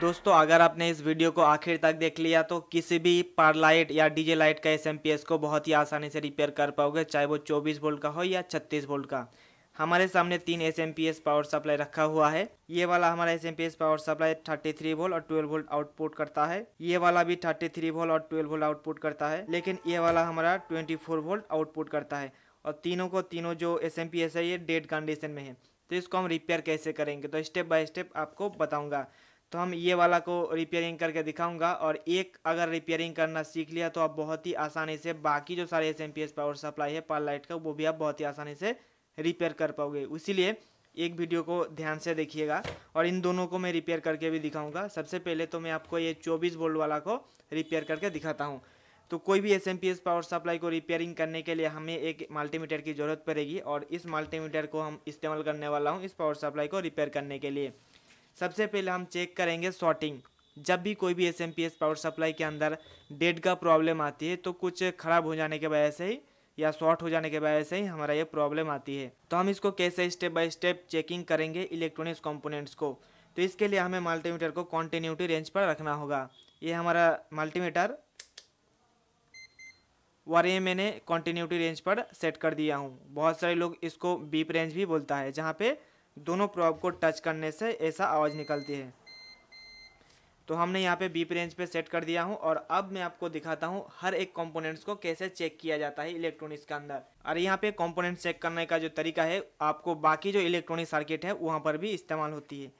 दोस्तों अगर आपने इस वीडियो को आखिर तक देख लिया तो किसी भी पार लाइट या डीजे लाइट का एस को बहुत ही आसानी से रिपेयर कर पाओगे चाहे वो 24 वोल्ट का हो या 36 वोल्ट का हमारे सामने तीन एस पावर सप्लाई रखा हुआ है ये वाला हमारा एस पावर सप्लाई 33 वोल्ट और 12 वोल्ट आउटपुट करता है ये वाला भी 33 वोल्ट और 12 वोल्ट आउटपुट करता है लेकिन ये वाला हमारा 24 वोल्ट आउटपुट करता है और तीनों को तीनों जो एस है ये डेड कंडीशन में है तो इसको हम रिपेयर कैसे करेंगे तो स्टेप बाय स्टेप आपको बताऊँगा तो हम ये वाला को रिपेयरिंग करके दिखाऊंगा और एक अगर रिपेयरिंग करना सीख लिया तो आप बहुत ही आसानी से बाकी जो सारे S M P S power supply है पाल लाइट का वो भी आप बहुत ही आसानी से रिपेयर कर पाओगे इसीलिए एक वीडियो को ध्यान से देखिएगा और इन दोनों को मैं रिपेयर करके भी दिखाऊंगा सबसे पहले तो मैं आपको ये 24 वोल्ट वाला को रिपेयर करके दिखाता हूँ तो कोई भी S M P S power supply को रिपेयरिंग करने के लिए हमें एक मल्टीमीटर की ज़रूरत पड़ेगी और इस मल्टीमीटर को हम इस्तेमाल करने वाला हूँ इस पावर सप्लाई को रिपेयर करने के लिए सबसे पहले हम चेक करेंगे शॉर्टिंग जब भी कोई भी S M P S power supply के अंदर डेट का प्रॉब्लम आती है तो कुछ ख़राब हो जाने के वजह से ही या शॉर्ट हो जाने के वजह से ही हमारा ये प्रॉब्लम आती है तो हम इसको कैसे स्टेप बाय स्टेप चेकिंग करेंगे इलेक्ट्रॉनिक्स कंपोनेंट्स को तो इसके लिए हमें मल्टीमीटर को कॉन्टीन्यूटी रेंज पर रखना होगा ये हमारा मल्टीमीटर और ये मैंने कॉन्टीन्यूटी रेंज पर सेट कर दिया हूँ बहुत सारे लोग इसको बीप रेंज भी बोलता है जहाँ पर दोनों प्रॉब को टच करने से ऐसा आवाज़ निकलती है तो हमने यहाँ पे बीप रेंज पे सेट कर दिया हूँ और अब मैं आपको दिखाता हूँ हर एक कंपोनेंट्स को कैसे चेक किया जाता है इलेक्ट्रॉनिक्स के अंदर और यहाँ पे कंपोनेंट चेक करने का जो तरीका है आपको बाकी जो इलेक्ट्रॉनिक सर्किट है वहाँ पर भी इस्तेमाल होती है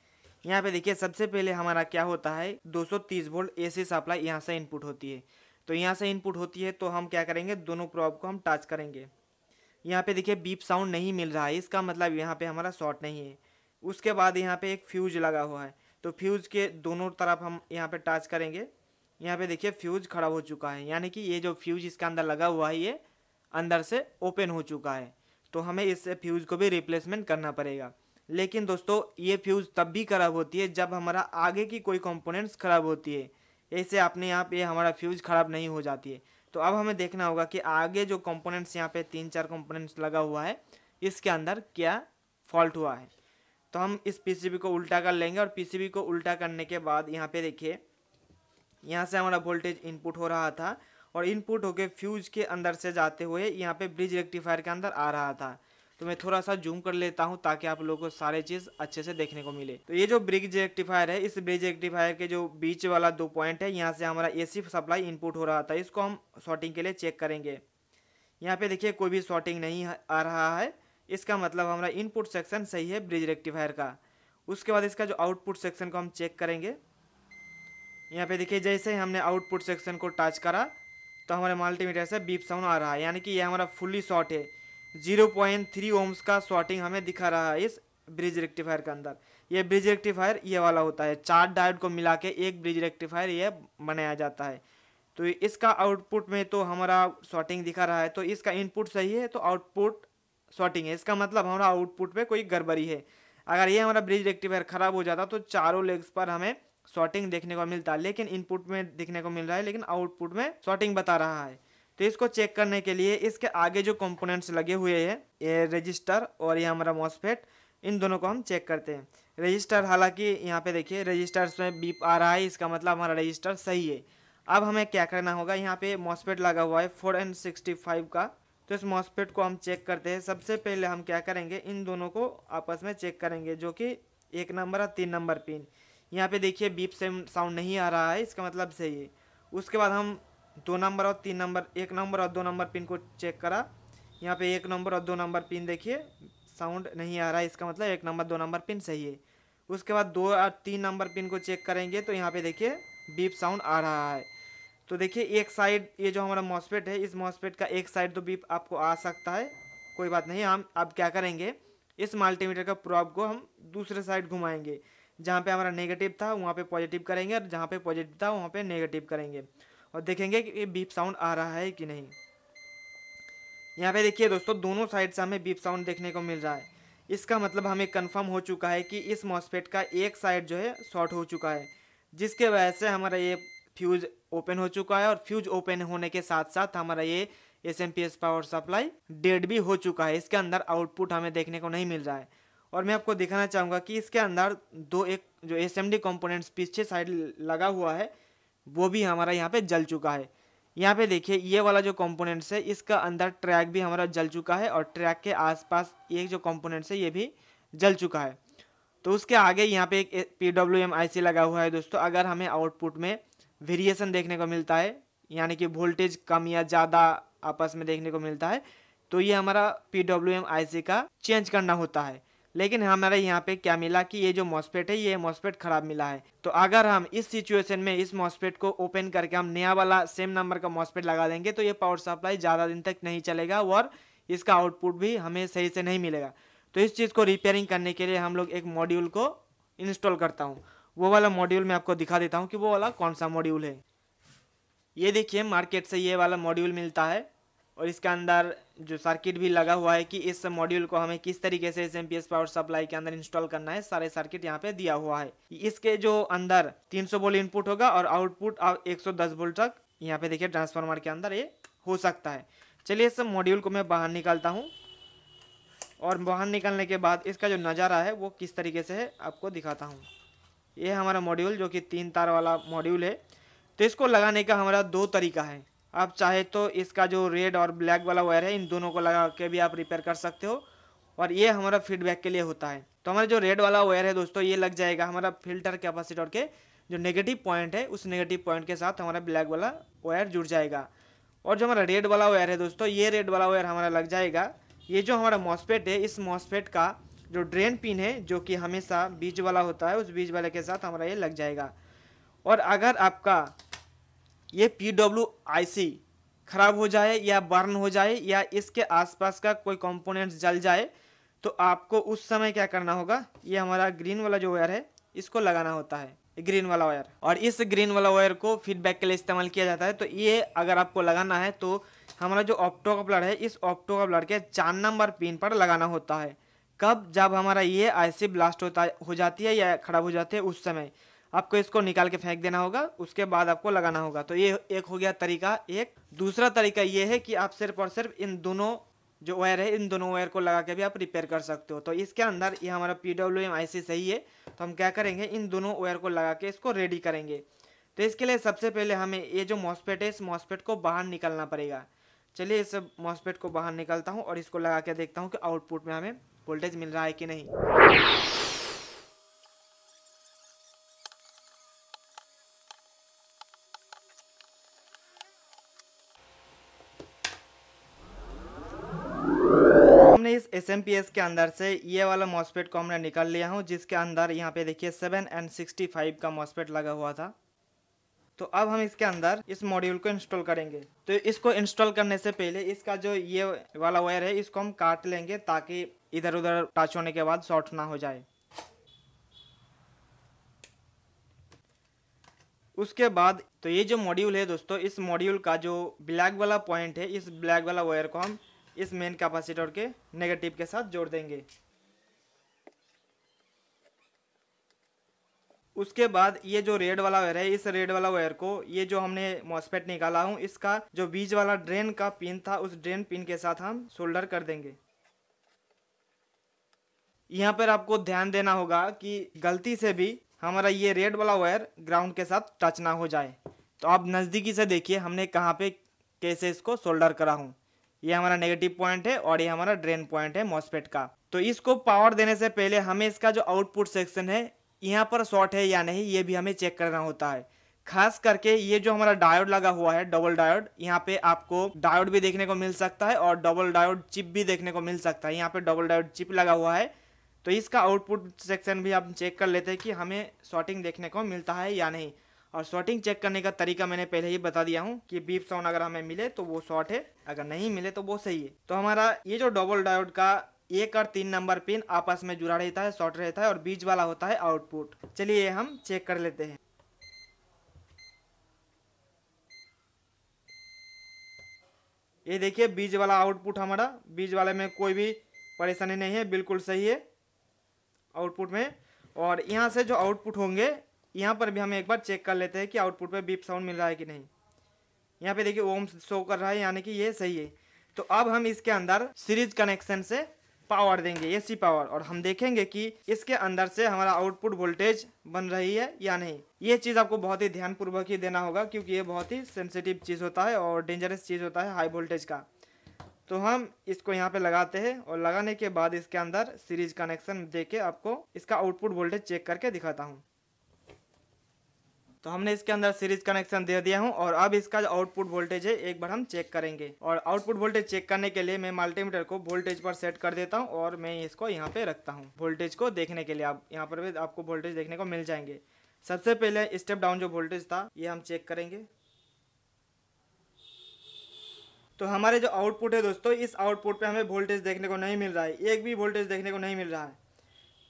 यहाँ पे देखिए सबसे पहले हमारा क्या होता है दो वोल्ट ए सप्लाई यहाँ से इनपुट होती है तो यहाँ से इनपुट होती है तो हम क्या करेंगे दोनों प्रॉब को हम टच करेंगे यहाँ पे देखिए बीप साउंड नहीं मिल रहा है इसका मतलब यहाँ पे हमारा शॉर्ट नहीं है उसके बाद यहाँ पे एक फ्यूज़ लगा हुआ है तो फ्यूज़ के दोनों तरफ हम यहाँ पे टच करेंगे यहाँ पे देखिए फ्यूज़ खराब हो चुका है यानी कि ये जो फ्यूज़ इसके अंदर लगा हुआ है ये अंदर से ओपन हो चुका है तो हमें इस फ्यूज़ को भी रिप्लेसमेंट करना पड़ेगा लेकिन दोस्तों ये फ्यूज़ तब भी खराब होती है जब हमारा आगे की कोई कॉम्पोनेंट्स खराब होती है ऐसे अपने आप ये हमारा फ्यूज़ ख़राब नहीं हो जाती है तो अब हमें देखना होगा कि आगे जो कंपोनेंट्स यहाँ पे तीन चार कंपोनेंट्स लगा हुआ है इसके अंदर क्या फॉल्ट हुआ है तो हम इस पीसीबी को उल्टा कर लेंगे और पीसीबी को उल्टा करने के बाद यहाँ पे देखिए यहाँ से हमारा वोल्टेज इनपुट हो रहा था और इनपुट होके फ्यूज के अंदर से जाते हुए यहाँ पे ब्रिज रेक्टिफायर के अंदर आ रहा था तो मैं थोड़ा सा जूम कर लेता हूँ ताकि आप लोगों को सारे चीज़ अच्छे से देखने को मिले तो ये जो ब्रिज एक्टिफायर है इस ब्रिज एक्टिफायर के जो बीच वाला दो पॉइंट है यहाँ से हमारा ए सप्लाई इनपुट हो रहा था इसको हम शॉर्टिंग के लिए चेक करेंगे यहाँ पे देखिए कोई भी शॉर्टिंग नहीं आ रहा है इसका मतलब हमारा इनपुट सेक्शन सही है ब्रिज रेक्टिफायर का उसके बाद इसका जो आउटपुट सेक्शन को हम चेक करेंगे यहाँ पे देखिए जैसे ही हमने आउटपुट सेक्शन को टच करा तो हमारे मल्टीमीटर से बीप साउंड आ रहा है यानी कि ये हमारा फुल्ली शॉर्ट है जीरो पॉइंट थ्री ओम्स का शॉर्टिंग हमें दिखा रहा है इस ब्रिज रेक्टिफायर के अंदर ये ब्रिज रेक्टिफायर ये वाला होता है चार डायोड को मिला के एक ब्रिज रेक्टिफायर ये बनाया जाता है तो इसका आउटपुट में तो हमारा शॉर्टिंग दिखा रहा है तो इसका इनपुट सही है तो आउटपुट शॉर्टिंग है इसका मतलब हमारा आउटपुट में कोई गड़बड़ी है अगर ये हमारा ब्रिज रेक्टिफायर ख़राब हो जाता तो चारों लेग्स पर हमें शॉर्टिंग देखने को मिलता लेकिन इनपुट में देखने को मिल रहा है लेकिन आउटपुट में शॉर्टिंग बता रहा है तो इसको चेक करने के लिए इसके आगे जो कंपोनेंट्स लगे हुए हैं ये रजिस्टर और ये हमारा मॉसफेट इन दोनों को हम चेक करते हैं रजिस्टर हालांकि यहाँ पे देखिए रजिस्टर्स में बीप आ रहा है इसका मतलब हमारा रजिस्टर सही है अब हमें क्या करना होगा यहाँ पे मॉसफेट लगा हुआ है फोर एंड सिक्सटी फाइव का तो इस मॉसफेट को हम चेक करते हैं सबसे पहले हम क्या करेंगे इन दोनों को आपस में चेक करेंगे जो कि एक नंबर और तीन नंबर पिन यहाँ पे देखिए बीप से साउंड नहीं आ रहा है इसका मतलब सही है उसके बाद हम दो नंबर और तीन नंबर एक नंबर और दो नंबर पिन को चेक करा यहाँ पे एक नंबर और दो नंबर पिन देखिए साउंड नहीं आ रहा है इसका मतलब एक नंबर दो नंबर पिन सही है उसके बाद दो और तीन नंबर पिन को चेक करेंगे तो यहाँ पे देखिए बीप साउंड आ रहा है तो देखिए एक साइड ये जो हमारा मॉसपेट है इस मॉसपेट का एक साइड तो बीप आपको आ सकता है कोई बात नहीं हम अब क्या करेंगे इस मल्टीमीटर का प्रॉब को हम दूसरे साइड घुमाएंगे जहाँ पे हमारा नेगेटिव था वहाँ पे पॉजिटिव करेंगे और जहाँ पे पॉजिटिव था वहाँ पे नेगेटिव करेंगे और देखेंगे कि बीप साउंड आ रहा है कि नहीं यहाँ पे देखिए दोस्तों दोनों साइड से हमें बीप साउंड देखने को मिल रहा है इसका मतलब हमें कंफर्म हो चुका है कि इस मॉसपेट का एक साइड जो है शॉर्ट हो चुका है जिसके वजह से हमारा ये फ्यूज ओपन हो चुका है और फ्यूज ओपन होने के साथ साथ हमारा ये S M P S power supply dead भी हो चुका है इसके अंदर आउटपुट हमें देखने को नहीं मिल रहा है और मैं आपको दिखाना चाहूँगा कि इसके अंदर दो एक जो एस एम डी कॉम्पोनेंट्स पीछे साइड लगा हुआ है वो भी हमारा यहाँ पे जल चुका है यहाँ पे देखिए ये वाला जो कंपोनेंट्स है इसका अंदर ट्रैक भी हमारा जल चुका है और ट्रैक के आसपास एक जो कंपोनेंट्स है ये भी जल चुका है तो उसके आगे यहाँ पे एक P W M I C लगा हुआ है दोस्तों अगर हमें आउटपुट में वेरिएशन देखने को मिलता है यानी कि वोल्टेज कम या ज़्यादा आपस में देखने को मिलता है तो ये हमारा P W M I C का चेंज करना होता है लेकिन हमारे यहाँ पे क्या मिला कि ये जो मॉसपेट है ये मॉसपेट ख़राब मिला है तो अगर हम इस सिचुएशन में इस मॉसपेट को ओपन करके हम नया वाला सेम नंबर का मॉसपेट लगा देंगे तो ये पावर सप्लाई ज़्यादा दिन तक नहीं चलेगा और इसका आउटपुट भी हमें सही से नहीं मिलेगा तो इस चीज़ को रिपेयरिंग करने के लिए हम लोग एक मॉड्यूल को इंस्टॉल करता हूँ वो वाला मॉड्यूल मैं आपको दिखा देता हूँ कि वो वाला कौन सा मॉड्यूल है ये देखिए मार्केट से ये वाला मॉड्यूल मिलता है और इसके अंदर जो सर्किट भी लगा हुआ है कि इस मॉड्यूल को हमें किस तरीके से एस पावर सप्लाई के अंदर इंस्टॉल करना है सारे सर्किट यहाँ पे दिया हुआ है इसके जो अंदर 300 वोल्ट इनपुट होगा और आउटपुट 110 वोल्ट तक यहाँ पे देखिए ट्रांसफार्मर के अंदर ये हो सकता है चलिए इस मॉड्यूल को मैं बाहर निकालता हूँ और बाहर निकालने के बाद इसका जो नज़ारा है वो किस तरीके से है आपको दिखाता हूँ ये हमारा मॉड्यूल जो कि तीन तार वाला मॉड्यूल है तो इसको लगाने का हमारा दो तरीका है आप चाहे तो इसका जो रेड और ब्लैक वाला वायर है इन दोनों को लगा के भी आप रिपेयर कर सकते हो और ये हमारा फीडबैक के लिए होता है तो हमारा जो रेड वाला वायर है दोस्तों ये लग जाएगा हमारा फिल्टर कैपेसिटर के जो नेगेटिव पॉइंट है उस नेगेटिव पॉइंट के साथ हमारा ब्लैक वाला वायर जुड़ जाएगा और जो हमारा रेड वाला वायर है दोस्तों ये रेड वाला वायर हमारा लग जाएगा ये जो हमारा मॉसपेट है इस मॉसपेट का जो ड्रेन पिन है जो कि हमेशा बीज वाला होता है उस बीज वाले के साथ हमारा ये लग जाएगा और अगर आपका ये पी डब्ल्यू आई सी खराब हो जाए या बर्न हो जाए या इसके आसपास का कोई कंपोनेंट जल जाए तो आपको उस समय क्या करना होगा ये हमारा ग्रीन वाला जो वायर है इसको लगाना होता है ग्रीन वाला वायर और इस ग्रीन वाला वायर को फीडबैक के लिए इस्तेमाल किया जाता है तो ये अगर आपको लगाना है तो हमारा जो ऑप्टो कपलर है इस ऑप्टो कपलर के चार नंबर पिन पर लगाना होता है कब जब हमारा ये आईसी ब्लास्ट होता हो जाती है या खराब हो जाती है उस समय आपको इसको निकाल के फेंक देना होगा उसके बाद आपको लगाना होगा तो ये एक हो गया तरीका एक दूसरा तरीका ये है कि आप सिर्फ और सिर्फ इन दोनों जो वायर है इन दोनों वायर को लगा के भी आप रिपेयर कर सकते हो तो इसके अंदर ये हमारा P W M I C सही है तो हम क्या करेंगे इन दोनों वायर को लगा के इसको रेडी करेंगे तो इसके लिए सबसे पहले हमें ये जो मॉसपेट है इस मॉसपेट को बाहर निकलना पड़ेगा चलिए इस मॉसपेट को बाहर निकलता हूँ और इसको लगा के देखता हूँ कि आउटपुट में हमें वोल्टेज मिल रहा है कि नहीं इस एस के अंदर से ये वाला मॉसपेट को हमने निकाल लिया हूँ जिसके अंदर यहाँ पे देखिए सेवन एन सिक्सटी फाइव का मॉसपेट लगा हुआ था तो अब हम इसके अंदर इस मॉड्यूल को इंस्टॉल करेंगे तो इसको इंस्टॉल करने से पहले इसका जो ये वाला वायर है इसको हम काट लेंगे ताकि इधर उधर टच होने के बाद शॉर्ट ना हो जाए उसके बाद तो ये जो मॉड्यूल है दोस्तों इस मॉड्यूल का जो ब्लैक वाला पॉइंट है इस ब्लैक वाला वायर को हम इस मेन कैपेसिटर के नेगेटिव के साथ जोड़ देंगे उसके बाद ये जो रेड वाला वायर है इस रेड वाला वायर को ये जो हमने मॉसपेट निकाला हूँ इसका जो बीज वाला ड्रेन का पिन था उस ड्रेन पिन के साथ हम सोल्डर कर देंगे यहाँ पर आपको ध्यान देना होगा कि गलती से भी हमारा ये रेड वाला वायर ग्राउंड के साथ टच ना हो जाए तो आप नज़दीकी से देखिए हमने कहाँ पे कैसे इसको सोल्डर करा हूँ ये हमारा नेगेटिव पॉइंट है और ये हमारा ड्रेन पॉइंट है मॉसपेट का तो इसको पावर देने से पहले हमें इसका जो आउटपुट सेक्शन है यहाँ पर शॉर्ट है या नहीं ये भी हमें चेक करना होता है खास करके ये जो हमारा डायोड लगा हुआ है डबल डायोड यहाँ पे आपको डायोड भी देखने को मिल सकता है और डबल डायोड चिप भी देखने को मिल सकता है यहाँ पे डबल डायोड चिप लगा हुआ है तो इसका आउटपुट सेक्शन भी आप चेक कर लेते हैं कि हमें शॉर्टिंग देखने को मिलता है या नहीं और शॉर्टिंग चेक करने का तरीका मैंने पहले ही बता दिया हूँ कि बीप साउंड अगर हमें मिले तो वो शॉर्ट है अगर नहीं मिले तो वो सही है तो हमारा ये जो डबल डायोड का एक और तीन नंबर पिन आपस में जुड़ा रहता है शॉर्ट रहता है और बीच वाला होता है आउटपुट चलिए हम चेक कर लेते हैं ये देखिए बीज वाला आउटपुट हमारा बीज वाले में कोई भी परेशानी नहीं है बिल्कुल सही है आउटपुट में और यहाँ से जो आउटपुट होंगे यहाँ पर भी हम एक बार चेक कर लेते हैं कि आउटपुट पर बीप साउंड मिल रहा है कि नहीं यहाँ पे देखिए ओम शो कर रहा है यानी कि ये सही है तो अब हम इसके अंदर सीरीज कनेक्शन से पावर देंगे एसी पावर और हम देखेंगे कि इसके अंदर से हमारा आउटपुट वोल्टेज बन रही है या नहीं ये चीज़ आपको बहुत ही ध्यानपूर्वक ही देना होगा क्योंकि ये बहुत ही सेंसिटिव चीज़ होता है और डेंजरस चीज़ होता है हाई वोल्टेज का तो हम इसको यहाँ पे लगाते हैं और लगाने के बाद इसके अंदर सीरीज कनेक्शन दे के आपको इसका आउटपुट वोल्टेज चेक करके दिखाता हूँ तो हमने इसके अंदर सीरीज कनेक्शन दे दिया हूँ और अब इसका जो आउटपुट वोल्टेज है एक बार हम चेक करेंगे और आउटपुट वोल्टेज चेक करने के लिए मैं मल्टीमीटर को वोल्टेज पर सेट कर देता हूँ और मैं इसको यहाँ पे रखता हूँ वोल्टेज को देखने के लिए आप यहाँ पर भी आपको वोल्टेज देखने को मिल जाएंगे सबसे पहले स्टेप डाउन जो वोल्टेज था ये हम चेक करेंगे तो हमारे जो आउटपुट है दोस्तों इस आउटपुट पे हमें वोल्टेज देखने को नहीं मिल रहा है एक भी वोल्टेज देखने को नहीं मिल रहा है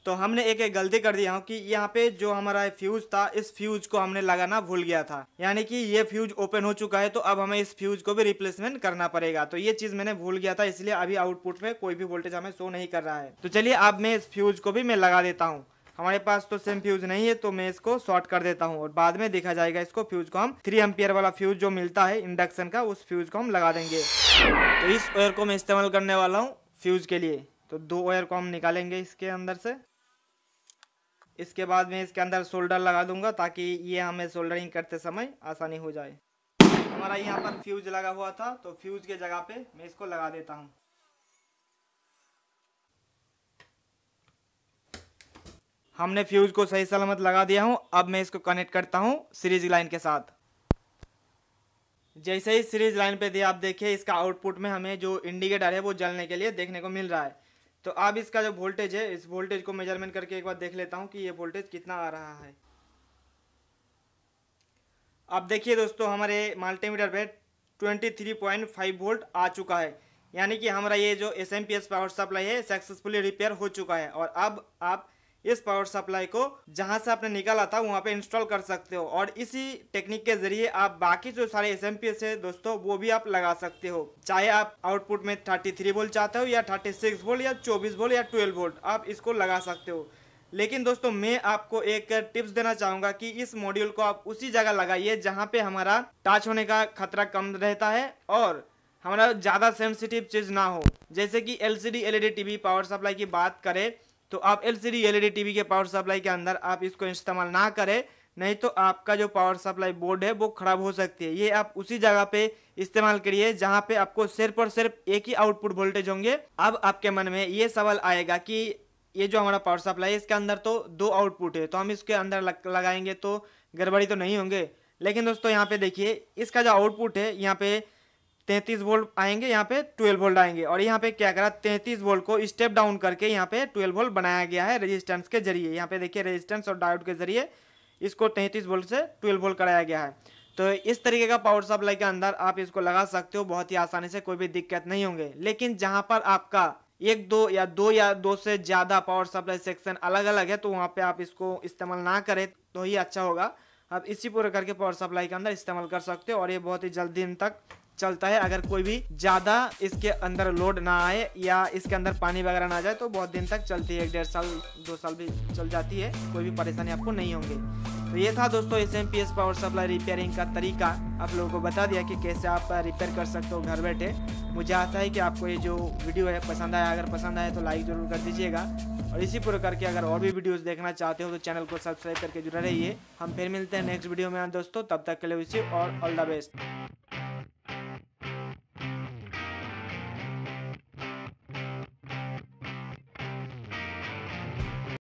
तो हमने एक एक गलती कर दिया हूँ कि यहाँ पे जो हमारा फ्यूज था इस फ्यूज को हमने लगाना भूल गया था यानी कि ये फ्यूज ओपन हो चुका है तो अब हमें इस फ्यूज को भी रिप्लेसमेंट करना पड़ेगा तो ये चीज मैंने भूल गया था इसलिए अभी आउटपुट में कोई भी वोल्टेज हमें शो नहीं कर रहा है तो चलिए अब मैं इस फ्यूज को भी मैं लगा देता हूँ हमारे पास तो सेम फ्यूज नहीं है तो मैं इसको शॉर्ट कर देता हूँ और बाद में देखा जाएगा इसको फ्यूज को हम थ्री एम्पियर वाला फ्यूज जो मिलता है इंडक्शन का उस फ्यूज को हम लगा देंगे तो इस ओयर को मैं इस्तेमाल करने वाला हूँ फ्यूज के लिए तो दो ओयर को हम निकालेंगे इसके अंदर से इसके बाद मैं इसके अंदर सोल्डर लगा दूंगा ताकि ये हमें सोल्डरिंग करते समय आसानी हो जाए हमारा यहाँ पर फ्यूज लगा हुआ था तो फ्यूज के जगह पे मैं इसको लगा देता हूँ हमने फ्यूज को सही सलामत लगा दिया हूँ अब मैं इसको कनेक्ट करता हूँ सीरीज लाइन के साथ जैसे ही सीरीज लाइन पे दिया आप देखिए इसका आउटपुट में हमें जो इंडिकेटर है वो जलने के लिए देखने को मिल रहा है तो अब इसका जो वोल्टेज है इस वोल्टेज को मेजरमेंट करके एक बार देख लेता हूँ कि ये वोल्टेज कितना आ रहा है अब देखिए दोस्तों हमारे मल्टीमीटर पे 23.5 वोल्ट आ चुका है यानी कि हमारा ये जो एस पावर सप्लाई है सक्सेसफुली रिपेयर हो चुका है और अब आप इस पावर सप्लाई को जहां से आपने निकाला था वहां पे इंस्टॉल कर सकते हो और इसी टेक्निक के जरिए आप बाकी जो सारे एस है दोस्तों वो भी आप लगा सकते हो चाहे आप आउटपुट में थर्टी थ्री वोल्ट चाहते हो या थर्टी सिक्स वोल्ट या चौबीस वोल्ट या ट्वेल्व वोल्ट आप इसको लगा सकते हो लेकिन दोस्तों मैं आपको एक टिप्स देना चाहूंगा कि इस मॉड्यूल को आप उसी जगह लगाइए जहाँ पे हमारा टच होने का खतरा कम रहता है और हमारा ज़्यादा सेंसिटिव चीज़ ना हो जैसे कि LCD LED TV power supply की बात करें तो आप एलसीडी एलईडी टीवी के पावर सप्लाई के अंदर आप इसको इस्तेमाल ना करें नहीं तो आपका जो पावर सप्लाई बोर्ड है वो ख़राब हो सकती है ये आप उसी जगह पे इस्तेमाल करिए जहाँ पे आपको सिर्फ और सिर्फ एक ही आउटपुट वोल्टेज होंगे अब आपके मन में ये सवाल आएगा कि ये जो हमारा पावर सप्लाई है इसके अंदर तो दो आउटपुट है तो हम इसके अंदर लगाएंगे तो गड़बड़ी तो नहीं होंगे लेकिन दोस्तों यहाँ पे देखिए इसका जो आउटपुट है यहाँ पे तैंतीस वोल्ट आएंगे यहाँ पे ट्वेल्व वोल्ट आएंगे और यहाँ पे क्या करा तैंतीस वोल्ट को स्टेप डाउन करके यहाँ पे ट्वेल्व वोल्ट बनाया गया है रेजिस्टेंस के जरिए यहाँ पे देखिए रेजिस्टेंस और डायोड के जरिए इसको तैंतीस वोल्ट से ट्वेल्व वोल्ट कराया गया है तो इस तरीके का पावर सप्लाई के अंदर आप इसको लगा सकते हो बहुत ही आसानी से कोई भी दिक्कत नहीं होंगे लेकिन जहाँ पर आपका एक दो या दो या दो से ज़्यादा पावर सप्लाई सेक्शन अलग अलग है तो वहाँ पे आप इसको इस्तेमाल ना करें तो ही अच्छा होगा आप इसी पूरे करके पावर सप्लाई के अंदर इस्तेमाल कर सकते हो और ये बहुत ही जल्द दिन तक चलता है अगर कोई भी ज़्यादा इसके अंदर लोड ना आए या इसके अंदर पानी वगैरह ना जाए तो बहुत दिन तक चलती है एक डेढ़ साल दो साल भी चल जाती है कोई भी परेशानी आपको नहीं होंगी तो ये था दोस्तों S M P S power supply repairing का तरीका आप लोगों को बता दिया कि कैसे आप रिपेयर कर सकते हो घर बैठे मुझे आशा है कि आपको ये जो वीडियो है पसंद आया अगर पसंद आए तो लाइक ज़रूर कर दीजिएगा और इसी प्रकार के अगर और भी वीडियोस देखना चाहते हो तो चैनल को सब्सक्राइब करके जुड़े रहिए हम फिर मिलते हैं नेक्स्ट वीडियो में दोस्तों तब तक के लिए उसी और ऑल द बेस्ट